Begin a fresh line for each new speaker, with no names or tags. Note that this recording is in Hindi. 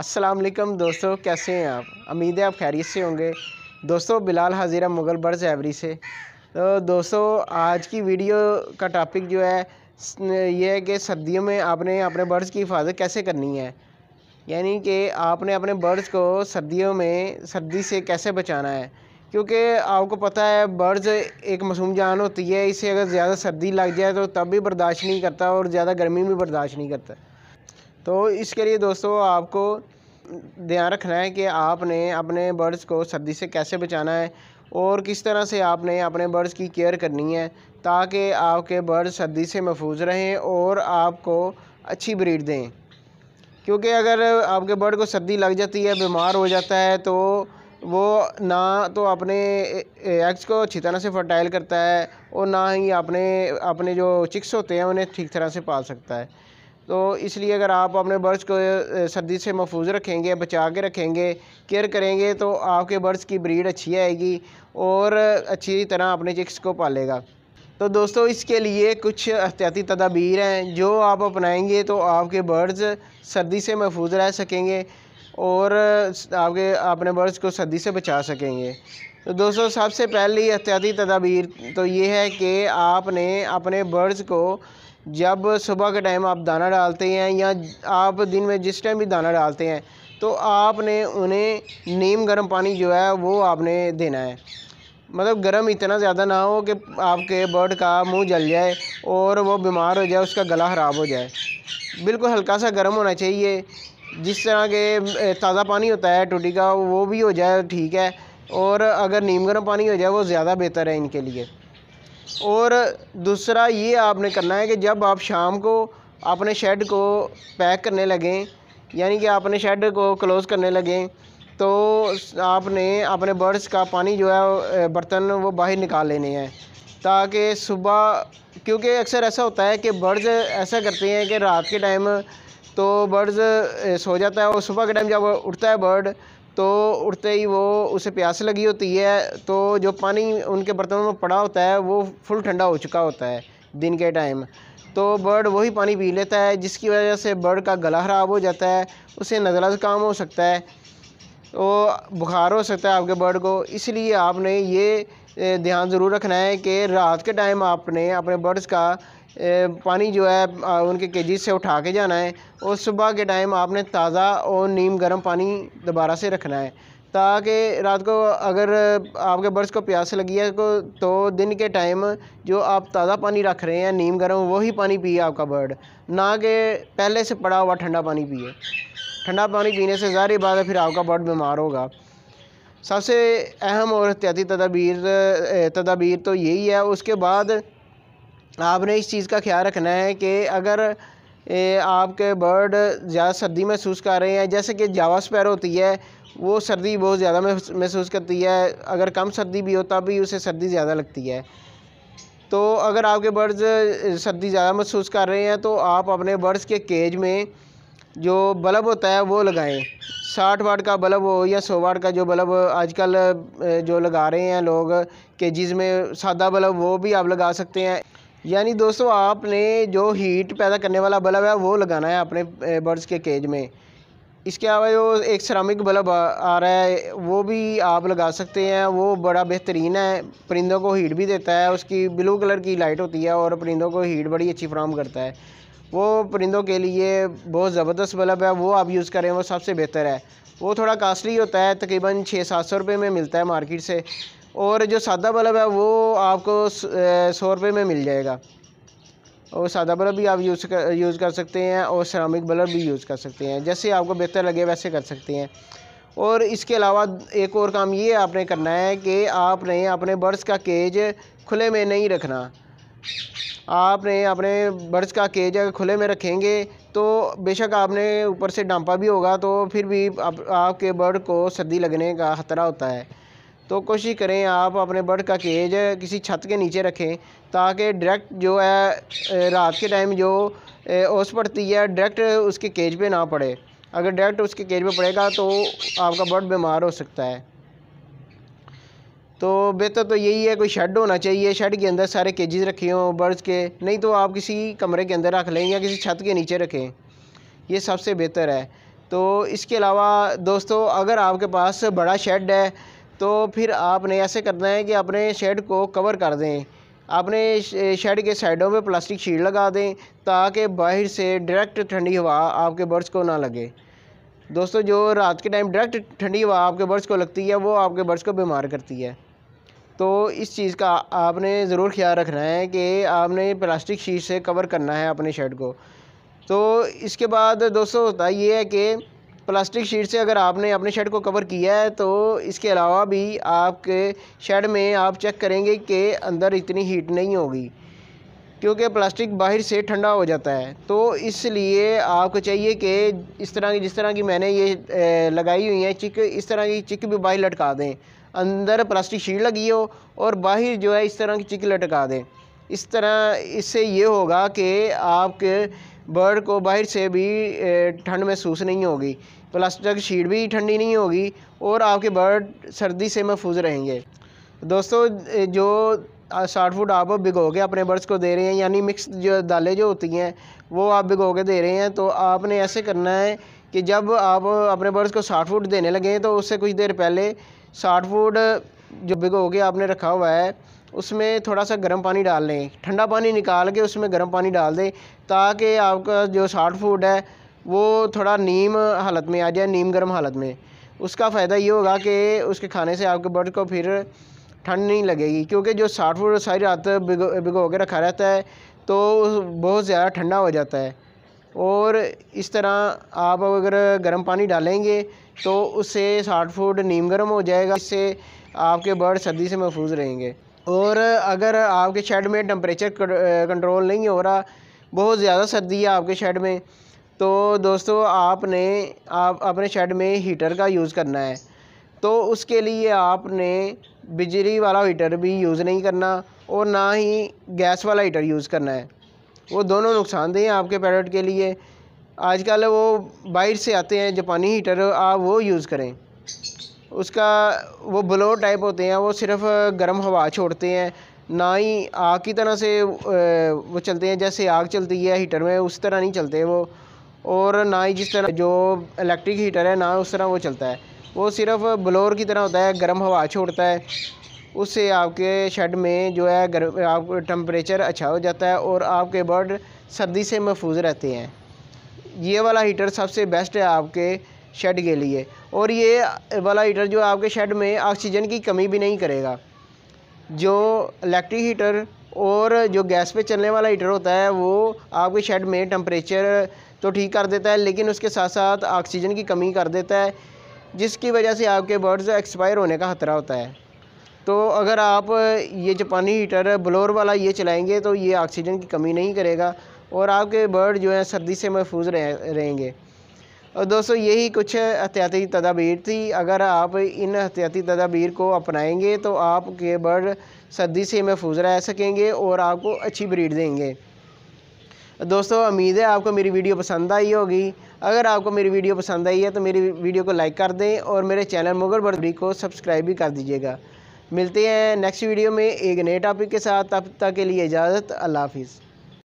अस्सलाम वालेकुम दोस्तों कैसे हैं आप उम्मीद है आप खैरियत से होंगे दोस्तों बिलाल हाजिरा मुग़ल बर्ड्स एवरी से तो दोस्तों आज की वीडियो का टॉपिक जो है ये है कि सर्दियों में आपने अपने बर्ड्स की हिफाजत कैसे करनी है यानी कि आपने अपने बर्ड्स को सर्दियों में सर्दी से कैसे बचाना है क्योंकि आपको पता है बर्ड्स एक मासूम जान होती है इसे अगर ज़्यादा सर्दी लग जाए तो तब भी बर्दाश्त नहीं करता और ज़्यादा गर्मी भी बर्दाश्त नहीं करता तो इसके लिए दोस्तों आपको ध्यान रखना है कि आपने अपने बर्ड्स को सर्दी से कैसे बचाना है और किस तरह से आपने अपने बर्ड्स की केयर करनी है ताकि आपके बर्ड सर्दी से महफूज रहें और आपको अच्छी ब्रीड दें क्योंकि अगर आपके बर्ड को सर्दी लग जाती है बीमार हो जाता है तो वो ना तो अपने एग्स को अच्छी तरह से फर्टाइल करता है और ना ही अपने अपने जो चिक्स होते हैं उन्हें ठीक तरह से पाल सकता है तो इसलिए अगर आप अपने बर्ड्स को सर्दी से महफूज रखेंगे बचा के रखेंगे केयर करेंगे तो आपके बर्ड्स की ब्रीड अच्छी आएगी और अच्छी तरह अपने चिक्स को पालेगा तो दोस्तों इसके लिए कुछ एहतियाती तदाबीर हैं जो आप अपनाएंगे तो आपके बर्ड्स सर्दी से महफूज रह सकेंगे और आपके अपने बर्ड्स को सर्दी से बचा सकेंगे तो दोस्तों सबसे पहली एहतियाती तदाबीर तो ये है कि आपने अपने बर्ड्स को जब सुबह के टाइम आप दाना डालते हैं या आप दिन में जिस टाइम भी दाना डालते हैं तो आपने उन्हें नीम गर्म पानी जो है वो आपने देना है मतलब गर्म इतना ज़्यादा ना हो कि आपके बर्ड का मुंह जल जाए और वो बीमार हो जाए उसका गला ख़राब हो जाए बिल्कुल हल्का सा गर्म होना चाहिए जिस तरह के ताज़ा पानी होता है टूटी का वो भी हो जाए ठीक है और अगर नीम गर्म पानी हो जाए वो ज़्यादा बेहतर है इनके लिए और दूसरा ये आपने करना है कि जब आप शाम को अपने शेड को पैक करने लगें यानी कि अपने शेड को क्लोज़ करने लगें तो आपने अपने बर्ड्स का पानी जो है बर्तन वो बाहर निकाल लेने हैं ताकि सुबह क्योंकि अक्सर ऐसा होता है कि बर्ड्स ऐसा करते हैं कि रात के टाइम तो बर्ड्स सो जाता है और सुबह के टाइम जब उठता है बर्ड तो उठते ही वो उसे प्यास लगी होती है तो जो पानी उनके बर्तनों में पड़ा होता है वो फुल ठंडा हो चुका होता है दिन के टाइम तो बर्ड वही पानी पी लेता है जिसकी वजह से बर्ड का गला ख़राब हो जाता है उसे नज़ला ज़ुकाम हो सकता है तो बुखार हो सकता है आपके बर्ड को इसलिए आपने ये ध्यान ज़रूर रखना है कि रात के टाइम आपने अपने बर्ड्स का पानी जो है उनके के से उठा के जाना है और सुबह के टाइम आपने ताज़ा और नीम गर्म पानी दोबारा से रखना है ताकि रात को अगर आपके बर्ड्स को प्यास लगी है तो दिन के टाइम जो आप ताज़ा पानी रख रहे हैं नीम गर्म वही पानी पिए आपका बर्ड ना कि पहले से पड़ा हुआ ठंडा पानी पिए ठंडा पानी पीने से ज़ाहिर बात है फिर आपका बर्ड बीमार होगा सबसे अहम और एहतियाती तदाबीर तदाबीर तो यही है उसके बाद आपने इस चीज़ का ख्याल रखना है कि अगर ए, आपके बर्ड ज़्यादा सर्दी महसूस कर रहे हैं जैसे कि जावा स्पैर होती है वो सर्दी बहुत ज़्यादा महसूस करती है अगर कम सर्दी भी होता भी उसे सर्दी ज़्यादा लगती है तो अगर आपके बर्ड्स सर्दी ज़्यादा महसूस कर रहे हैं तो आप अपने बर्ड्स के केज में जो बल्ब होता है वो लगाएं साठ वाट का बल्ब हो या सौ वाट का जो बल्ब आजकल जो लगा रहे हैं लोग के में सादा बल्ब वो भी आप लगा सकते हैं यानी दोस्तों आपने जो हीट पैदा करने वाला बल्ब है वो लगाना है अपने बर्ड्स के केज में इसके अलावा जो एक श्रमिक बल्ब आ रहा है वो भी आप लगा सकते हैं वो बड़ा बेहतरीन है परिंदों को हीट भी देता है उसकी ब्लू कलर की लाइट होती है और परिंदों को हीट बड़ी अच्छी फ्राहम करता है वो परिंदों के लिए बहुत ज़बरदस्त बल्ब है वो आप यूज़ करें वो सबसे बेहतर है वो थोड़ा कास्टली होता है तकरीबन छः सात सौ रुपये में मिलता है मार्केट से और जो सादा बल्ब है वो आपको सौ रुपये में मिल जाएगा और सादा बल्ब भी आप यूज़ कर यूज़ कर सकते हैं और सरामिक बल्ब भी यूज़ कर सकते हैं जैसे आपको बेहतर लगे वैसे कर सकते हैं और इसके अलावा एक और काम ये आपने करना है कि आपने अपने बर्ड्स का केज खुले में नहीं रखना आपने अपने बर्ड्स का केज अगर खुले में रखेंगे तो बेशक आपने ऊपर से डांपा भी होगा तो फिर भी आप, आपके बर्ड को सर्दी लगने का ख़तरा होता है तो कोशिश करें आप अपने बर्ड का केज किसी छत के नीचे रखें ताकि डायरेक्ट जो है रात के टाइम जो ओस पड़ती है डायरेक्ट उसके केज पे ना पड़े अगर डायरेक्ट उसके केज पे पड़ेगा तो आपका बर्ड बीमार हो सकता है तो बेहतर तो यही है कोई शेड होना चाहिए शेड के अंदर सारे केजेस रखे हों बर्ड्स के नहीं तो आप किसी कमरे के अंदर रख लें या किसी छत के नीचे रखें ये सबसे बेहतर है तो इसके अलावा दोस्तों अगर आपके पास बड़ा शेड है तो फिर आपने ऐसे करना है कि अपने शेड को कवर कर दें अपने शेड के साइडों पे प्लास्टिक शीट लगा दें ताकि बाहर से डायरेक्ट ठंडी हवा आपके बर्ड्स को ना लगे दोस्तों जो रात के टाइम डायरेक्ट ठंडी हवा आपके बर्ड्स को लगती है वो आपके बर्ड्स को बीमार करती है तो इस चीज़ का आपने ज़रूर ख्याल रखना है कि आपने प्लास्टिक शीट से कवर करना है अपने शेड को तो इसके बाद दोस्तों होता ये है कि प्लास्टिक शीट से अगर आपने अपने शेड को कवर किया है तो इसके अलावा भी आपके शेड में आप चेक करेंगे कि अंदर इतनी हीट नहीं होगी क्योंकि प्लास्टिक बाहर से ठंडा हो जाता है तो इसलिए आपको चाहिए कि इस तरह की जिस तरह की मैंने ये लगाई हुई है चिक इस तरह की चिक भी बाहर लटका दें अंदर प्लास्टिक शीट लगी हो और बाहर जो है इस तरह की चिक लटका दें इस तरह इससे ये होगा कि आपके बर्ड को बाहर से भी ठंड महसूस नहीं होगी प्लास्टिक शीट भी ठंडी नहीं होगी और आपके बर्ड सर्दी से महफूज रहेंगे दोस्तों जो साठ फूड आप भिगो के अपने बर्ड्स को दे रहे हैं यानी मिक्स जो दालें जो होती हैं वो आप भिगो के दे रहे हैं तो आपने ऐसे करना है कि जब आप अपने बर्ड्स को साठ फूड देने लगें तो उससे कुछ देर पहले साठ फूड जो भिगो के आपने रखा हुआ है उसमें थोड़ा सा गर्म पानी डाल लें ठंडा पानी निकाल के उसमें गर्म पानी डाल दें ताकि आपका जो साठ फूड है वो थोड़ा नीम हालत में आ जाए नीम गर्म हालत में उसका फ़ायदा ये होगा कि उसके खाने से आपके बर्ड को फिर ठंड नहीं लगेगी क्योंकि जो साठ फूड सारी रात भिगो भिगो के रखा रहता है तो बहुत ज़्यादा ठंडा हो जाता है और इस तरह आप अगर गर्म पानी डालेंगे तो उससे हार्ड फूड नीम गर्म हो जाएगा इससे आपके बर्ड सर्दी से महफूज रहेंगे और अगर आपके शेड में टम्परेचर कंट्रोल नहीं हो रहा बहुत ज़्यादा सर्दी है आपके शेड में तो दोस्तों आपने आप अपने शेड में हीटर का यूज़ करना है तो उसके लिए आपने बिजली वाला हीटर भी यूज़ नहीं करना और ना ही गैस वाला हीटर यूज़ करना है वो दोनों नुकसानदेह हैं आपके पैरट के लिए आजकल वो बाहर से आते हैं जापानी हीटर आप वो यूज़ करें उसका वो ब्लो टाइप होते हैं वो सिर्फ गर्म हवा छोड़ते हैं ना ही आग की तरह से वो चलते हैं जैसे आग चलती है हीटर में उस तरह नहीं चलते वो और ना ही जिस तरह जो इलेक्ट्रिक हीटर है ना उस तरह वो चलता है वो सिर्फ ब्लोर की तरह होता है गर्म हवा छोड़ता है उससे आपके शेड में जो है गर्म आप टम्परेचर अच्छा हो जाता है और आपके बर्ड सर्दी से महफूज रहते हैं ये वाला हीटर सबसे बेस्ट है आपके शेड के लिए और ये वाला हीटर जो आपके शेड में ऑक्सीजन की कमी भी नहीं करेगा जो इलेक्ट्रिक हीटर और जो गैस पे चलने वाला हीटर होता है वो आपके शेड में टम्परेचर तो ठीक कर देता है लेकिन उसके साथ साथ ऑक्सीजन की कमी कर देता है जिसकी वजह से आपके बर्ड्स एक्सपायर होने का ख़तरा होता है तो अगर आप ये जापानी हीटर ब्लोर वाला ये चलाएंगे तो ये ऑक्सीजन की कमी नहीं करेगा और आपके बर्ड जो हैं सर्दी से महफूज रह, रहेंगे और दोस्तों यही कुछ एहतियाती तदाबीर थी अगर आप इन एहतियाती तदाबीर को अपनाएंगे तो आपके बर्ड सर्दी से महफूज रह सकेंगे और आपको अच्छी ब्रीड देंगे दोस्तों उम्मीद है आपको मेरी वीडियो पसंद आई होगी अगर आपको मेरी वीडियो पसंद आई है तो मेरी वीडियो को लाइक कर दें और मेरे चैनल मुगल बर्दरी को सब्सक्राइब भी कर दीजिएगा मिलते हैं नेक्स्ट वीडियो में एक नए टॉपिक के साथ तब तक के लिए इजाज़त अल्लाह हाफिज़